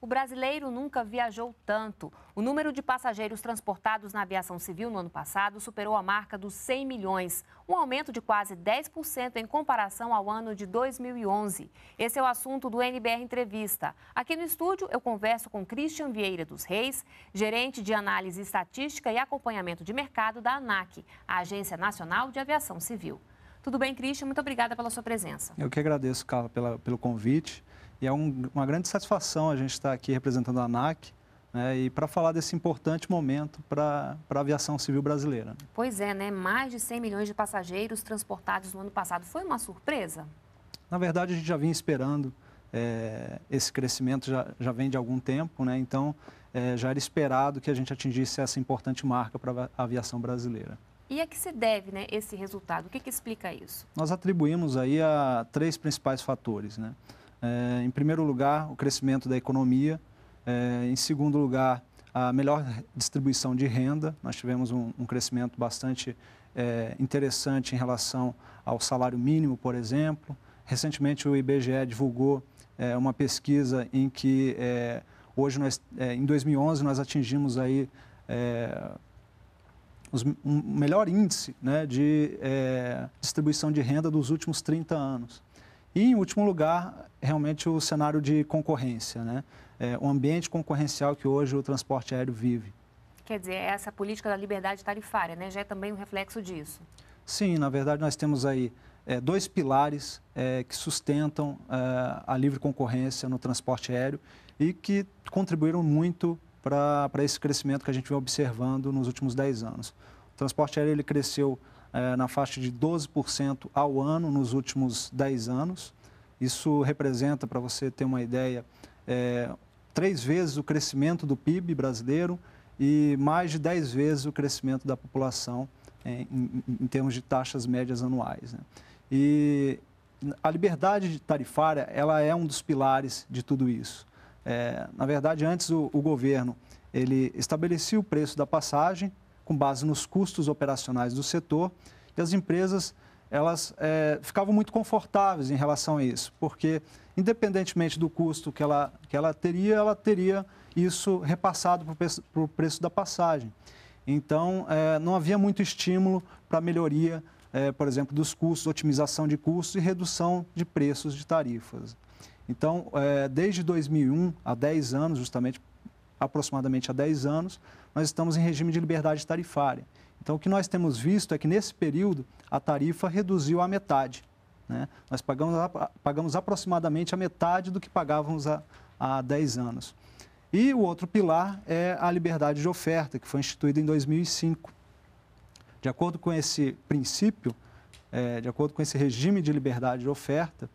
o brasileiro nunca viajou tanto. O número de passageiros transportados na aviação civil no ano passado superou a marca dos 100 milhões, um aumento de quase 10% em comparação ao ano de 2011. Esse é o assunto do NBR Entrevista. Aqui no estúdio, eu converso com Christian Vieira dos Reis, gerente de análise estatística e acompanhamento de mercado da ANAC, a Agência Nacional de Aviação Civil. Tudo bem, Christian? Muito obrigada pela sua presença. Eu que agradeço, Carla, pela, pelo convite. E é um, uma grande satisfação a gente estar aqui representando a ANAC, né, e para falar desse importante momento para a aviação civil brasileira. Pois é, né? Mais de 100 milhões de passageiros transportados no ano passado. Foi uma surpresa? Na verdade, a gente já vinha esperando. É, esse crescimento já, já vem de algum tempo, né? Então, é, já era esperado que a gente atingisse essa importante marca para a aviação brasileira. E a que se deve né, esse resultado? O que, que explica isso? Nós atribuímos aí a três principais fatores, né? É, em primeiro lugar, o crescimento da economia. É, em segundo lugar, a melhor distribuição de renda. Nós tivemos um, um crescimento bastante é, interessante em relação ao salário mínimo, por exemplo. Recentemente, o IBGE divulgou uma pesquisa em que hoje nós, em 2011 nós atingimos aí os, um melhor índice né, de distribuição de renda dos últimos 30 anos. E, em último lugar, realmente o cenário de concorrência, né? É, o ambiente concorrencial que hoje o transporte aéreo vive. Quer dizer, essa política da liberdade tarifária, né? Já é também um reflexo disso. Sim, na verdade nós temos aí é, dois pilares é, que sustentam é, a livre concorrência no transporte aéreo e que contribuíram muito para esse crescimento que a gente vem observando nos últimos 10 anos. O transporte aéreo ele cresceu é, na faixa de 12% ao ano nos últimos 10 anos. Isso representa, para você ter uma ideia, é, três vezes o crescimento do PIB brasileiro e mais de 10 vezes o crescimento da população é, em, em, termos de taxas médias anuais. Né? E a liberdade tarifária ela é um dos pilares de tudo isso. É, na verdade, antes o, o, governo ele estabelecia o preço da passagem com base nos custos operacionais do setor, e as empresas elas é, ficavam muito confortáveis em relação a isso, porque independentemente do custo que ela, que ela teria, ela teria isso repassado para o preço da passagem. Então, é, não havia muito estímulo para melhoria, é, por exemplo, dos custos, otimização de custos e redução de preços de tarifas. Então, é, desde 2001, há 10 anos, justamente aproximadamente há 10 anos, nós estamos em regime de liberdade tarifária. Então, o que nós temos visto é que nesse período a tarifa reduziu à metade. Né? Nós pagamos, pagamos aproximadamente a metade do que pagávamos há, há 10 anos. E o outro pilar é a liberdade de oferta, que foi instituída em 2005. De acordo com esse princípio, é, de acordo com esse regime de liberdade de oferta,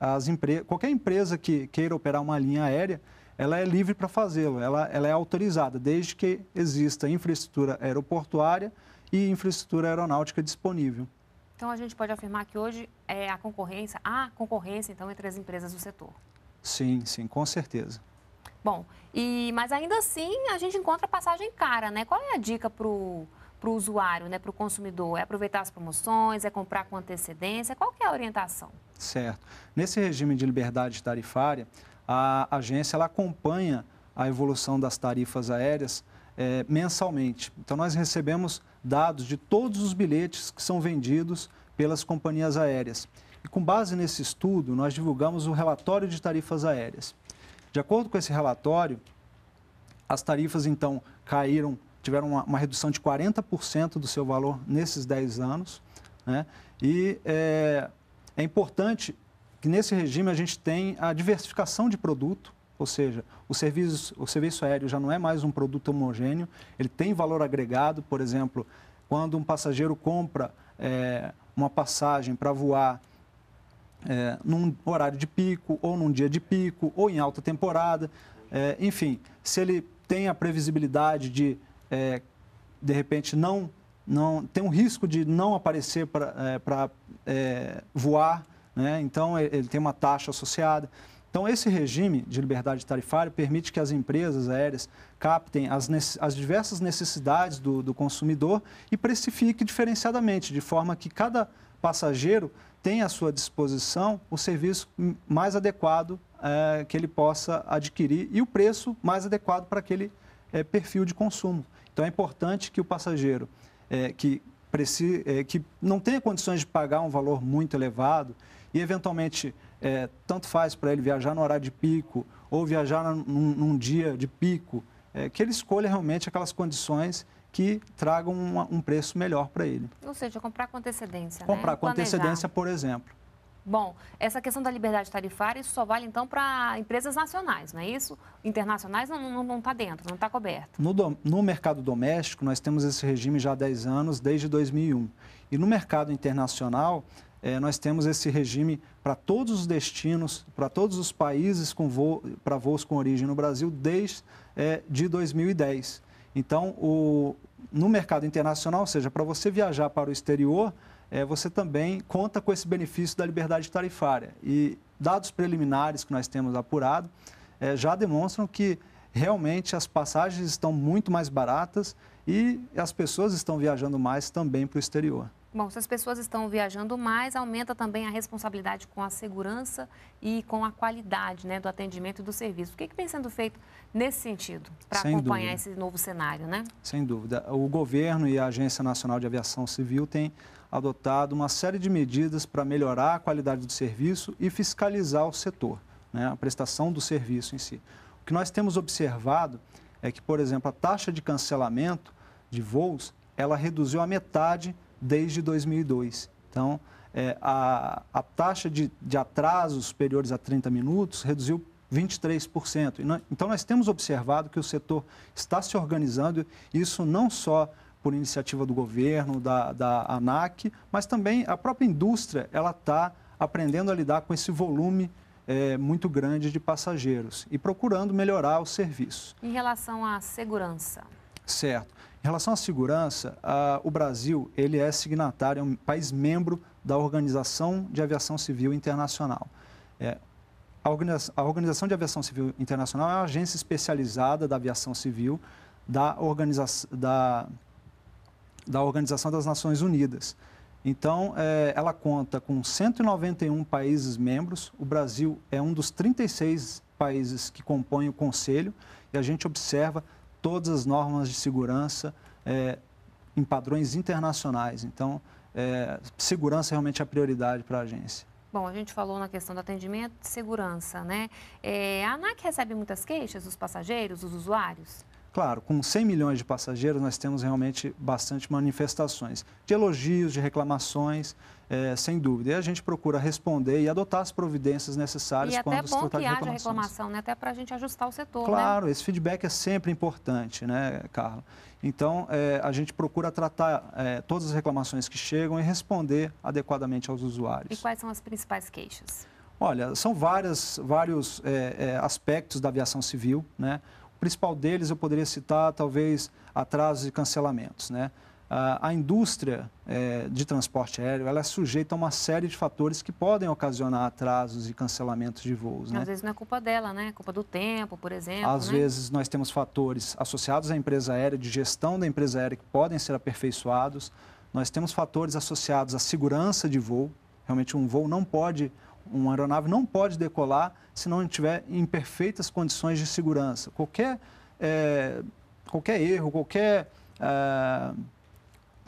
as empre... qualquer empresa que queira operar uma linha aérea ela é livre para fazê-lo, ela, ela é autorizada, desde que exista infraestrutura aeroportuária e infraestrutura aeronáutica disponível. Então a gente pode afirmar que hoje é a concorrência, há concorrência então entre as empresas do setor. Sim, sim, com certeza. Bom, e mas ainda assim a gente encontra passagem cara, né? Qual é a dica para o usuário, né, para o consumidor? É aproveitar as promoções, é comprar com antecedência? Qual que é a orientação? Certo. Nesse regime de liberdade tarifária, a agência ela acompanha a evolução das tarifas aéreas é, mensalmente. Então, nós recebemos dados de todos os bilhetes que são vendidos pelas companhias aéreas. E com base nesse estudo, nós divulgamos o relatório de tarifas aéreas. De acordo com esse relatório, as tarifas então caíram, tiveram uma, uma redução de 40% do seu valor nesses 10 anos. Né? E é, é importante que nesse regime a gente tem a diversificação de produto, ou seja, o serviço, o serviço aéreo já não é mais um produto homogêneo, ele tem valor agregado, por exemplo, quando um passageiro compra é, uma passagem para voar é, num horário de pico, ou num dia de pico, ou em alta temporada, é, enfim, se ele tem a previsibilidade de, de repente, não, não tem um risco de não aparecer para voar, né? então ele tem uma taxa associada. Então, esse regime de liberdade tarifária permite que as empresas aéreas captem as, as diversas necessidades do, do consumidor e precifique diferenciadamente, de forma que cada passageiro tem à sua disposição o serviço mais adequado é, que ele possa adquirir e o preço mais adequado para aquele é, perfil de consumo. Então, é importante que o passageiro é, que é, que não tenha condições de pagar um valor muito elevado e, eventualmente, é, tanto faz para ele viajar no horário de pico ou viajar num, num dia de pico, é, que ele escolha realmente aquelas condições que tragam um, um preço melhor para ele. Ou seja, comprar com antecedência. Né? Comprar né? com Planejar. antecedência, por exemplo. Bom, essa questão da liberdade tarifária, isso só vale então para empresas nacionais, não é isso? Internacionais não está dentro, não está coberto. No, do, no, mercado doméstico, nós temos esse regime já há 10 anos, desde 2001. E no mercado internacional, eh, nós temos esse regime para todos os destinos, para todos os países com voo, para voos com origem no Brasil, desde eh, de 2010. Então, o, no mercado internacional, ou seja, para você viajar para o exterior, é, você também conta com esse benefício da liberdade tarifária. E dados preliminares que nós temos apurado é, já demonstram que realmente as passagens estão muito mais baratas e as pessoas estão viajando mais também para o exterior. Bom, se as pessoas estão viajando mais, aumenta também a responsabilidade com a segurança e com a qualidade né, do atendimento e do serviço. O que, que vem sendo feito nesse sentido para acompanhar dúvida. esse novo cenário, né? Sem dúvida. O governo e a Agência Nacional de Aviação Civil têm adotado uma série de medidas para melhorar a qualidade do serviço e fiscalizar o setor, né, a prestação do serviço em si. O que nós temos observado é que, por exemplo, a taxa de cancelamento de voos, ela reduziu a metade desde 2002. Então, é, a, a, taxa de, de atrasos superiores a 30 minutos reduziu 23%. então, nós temos observado que o setor está se organizando, isso não só por iniciativa do governo, da, da ANAC, mas também a própria indústria, ela está aprendendo a lidar com esse volume é, muito grande de passageiros e procurando melhorar o serviço. Em relação à segurança? Certo. Em relação à segurança, o Brasil ele é signatário, é um país membro da Organização de Aviação Civil Internacional. É, a, organização, a Organização de Aviação Civil Internacional é uma agência especializada da aviação civil da, organiza, da, da Organização das Nações Unidas. Então, é, ela conta com 191 países membros. O Brasil é um dos 36 países que compõem o Conselho e a gente observa todas as normas de segurança é, em padrões internacionais. Então, é, segurança é realmente é a prioridade para a agência. Bom, a gente falou na questão do atendimento de segurança, né? É, a ANAC recebe muitas queixas dos passageiros, dos usuários? Claro, com 100 milhões de passageiros, nós temos realmente bastante manifestações de elogios, de reclamações, é, sem dúvida. E a gente procura responder e adotar as providências necessárias e quando se tratar de reclamações. até bom que haja reclamação, né? até para a gente ajustar o setor. Né? Claro, né? esse feedback é sempre importante, né, Carla? Então, é, a gente procura tratar é, todas as reclamações que chegam e responder adequadamente aos usuários. E quais são as principais queixas? Olha, são várias, vários é, é, aspectos da aviação civil, né? principal deles eu poderia citar talvez atrasos e cancelamentos. Né? a indústria é, de transporte aéreo ela é sujeita a uma série de fatores que podem ocasionar atrasos e cancelamentos de voos. Né? Às né? vezes não é culpa dela, né? É culpa do tempo, por exemplo. Às né? vezes nós temos fatores associados à empresa aérea, de gestão da empresa aérea, que podem ser aperfeiçoados. Nós temos fatores associados à segurança de voo. Realmente, um voo não pode uma aeronave não pode decolar se não estiver em perfeitas condições de segurança. Qualquer, é, qualquer erro, qualquer é,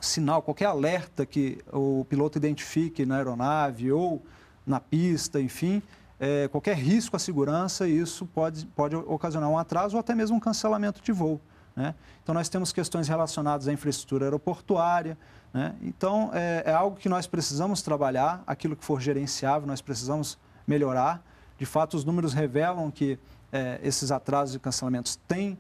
sinal, qualquer alerta que o piloto identifique na aeronave ou na pista, enfim, é, qualquer risco à segurança, isso pode, pode ocasionar um atraso ou até mesmo um cancelamento de voo. Né? Então, nós temos questões relacionadas à infraestrutura aeroportuária. Né? Então, é, é, algo que nós precisamos trabalhar, aquilo que for gerenciável, nós precisamos melhorar. De fato, os números revelam que é, esses atrasos e cancelamentos têm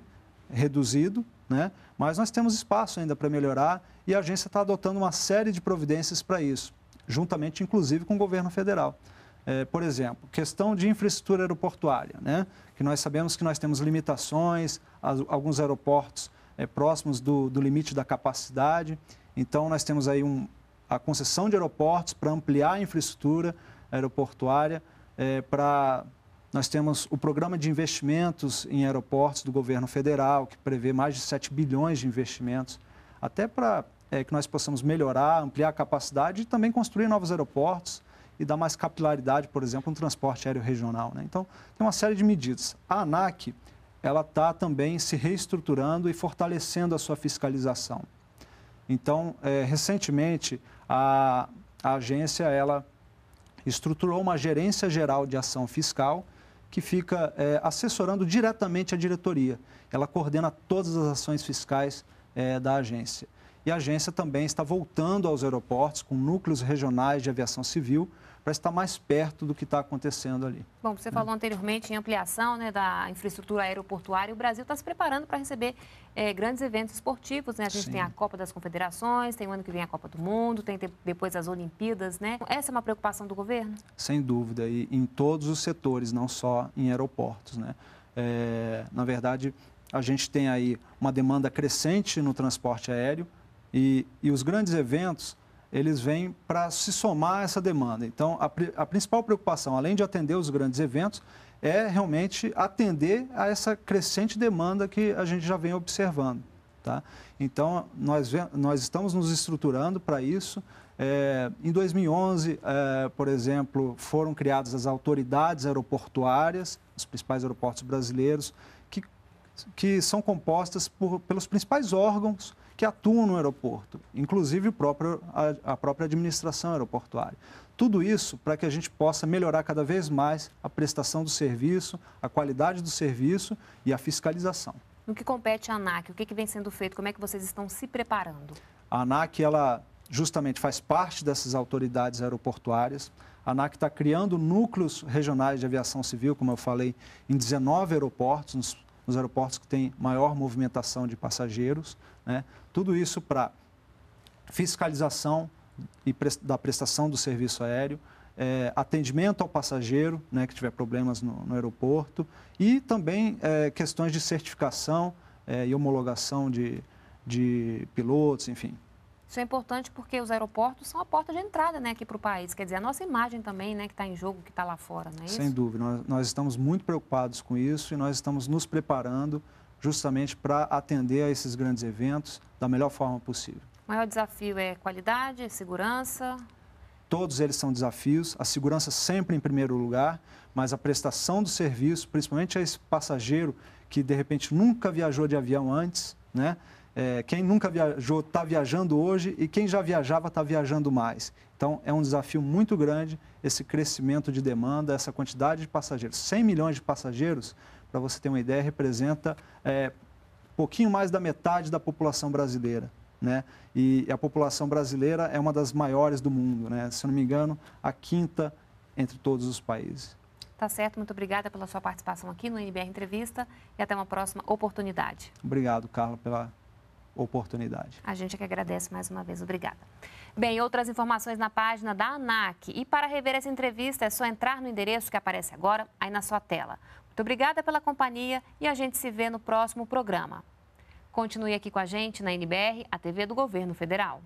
reduzido, né? mas nós temos espaço ainda para melhorar e a agência está adotando uma série de providências para isso, juntamente, inclusive, com o governo federal. É, por exemplo, questão de infraestrutura aeroportuária, né? que nós sabemos que nós temos limitações, alguns aeroportos é, próximos do, do limite da capacidade. Então, nós temos aí um, a concessão de aeroportos para ampliar a infraestrutura aeroportuária. É, para Nós temos o programa de investimentos em aeroportos do governo federal, que prevê mais de 7 bilhões de investimentos, até para é, que nós possamos melhorar, ampliar a capacidade e também construir novos aeroportos e dar mais capilaridade, por exemplo, no transporte aéreo regional. Né? Então, tem uma série de medidas. A ANAC ela está também se reestruturando e fortalecendo a sua fiscalização. Então, é, recentemente, a, a agência ela estruturou uma gerência geral de ação fiscal que fica é, assessorando diretamente a diretoria. Ela coordena todas as ações fiscais é, da agência. E a agência também está voltando aos aeroportos com núcleos regionais de aviação civil para estar tá mais perto do que está acontecendo ali. Bom, você né? falou anteriormente em ampliação né, da infraestrutura aeroportuária. O Brasil está se preparando para receber é, grandes eventos esportivos. Né? A gente Sim. tem a Copa das Confederações, tem o ano que vem a Copa do Mundo, tem depois as Olimpíadas. Né? Essa é uma preocupação do governo? Sem dúvida, e em todos os setores, não só em aeroportos. Né? É, na verdade, a gente tem aí uma demanda crescente no transporte aéreo e, e os grandes eventos eles vêm para se somar a essa demanda. Então, a, a principal preocupação, além de atender os grandes eventos, é realmente atender a essa crescente demanda que a gente já vem observando. Tá? Então, nós, nós estamos nos estruturando para isso. É, em 2011, é, por exemplo, foram criadas as autoridades aeroportuárias, os principais aeroportos brasileiros, que, que são compostas por, pelos principais órgãos que atuam no aeroporto, inclusive próprio, a, a própria administração aeroportuária. Tudo isso para que a gente possa melhorar cada vez mais a prestação do serviço, a qualidade do serviço e a fiscalização. No que compete à ANAC, o que, que vem sendo feito? Como é que vocês estão se preparando? A ANAC, ela justamente faz parte dessas autoridades aeroportuárias. A ANAC está criando núcleos regionais de aviação civil, como eu falei, em 19 aeroportos, nos nos aeroportos que têm maior movimentação de passageiros. Né? Tudo isso para fiscalização e da prestação do serviço aéreo, é, atendimento ao passageiro né, que tiver problemas no, no aeroporto e também é, questões de certificação é, e homologação de, de pilotos, enfim. Isso é importante porque os aeroportos são a porta de entrada né, aqui para o país. Quer dizer, a nossa imagem também né, que está em jogo, que está lá fora, não é isso? Sem dúvida. Nós, nós estamos muito preocupados com isso e nós estamos nos preparando justamente para atender a esses grandes eventos da melhor forma possível. O maior desafio é qualidade, segurança? Todos eles são desafios. A segurança sempre em primeiro lugar, mas a prestação do serviço, principalmente a esse passageiro que de repente nunca viajou de avião antes, né? É, quem nunca viajou está viajando hoje e quem já viajava está viajando mais. Então, é um desafio muito grande esse crescimento de demanda, essa quantidade de passageiros. 100 milhões de passageiros, para você ter uma ideia, representa é, pouquinho mais da metade da população brasileira. Né? E a população brasileira é uma das maiores do mundo, né? se não me engano, a quinta entre todos os países. Tá certo, muito obrigada pela sua participação aqui no NBR Entrevista e até uma próxima oportunidade. Obrigado, Carla, pela oportunidade. A gente é que agradece mais uma vez. Obrigada. Bem, outras informações na página da ANAC. E para rever essa entrevista, é só entrar no endereço que aparece agora, aí na sua tela. Muito obrigada pela companhia e a gente se vê no próximo programa. Continue aqui com a gente na NBR, a TV do Governo Federal.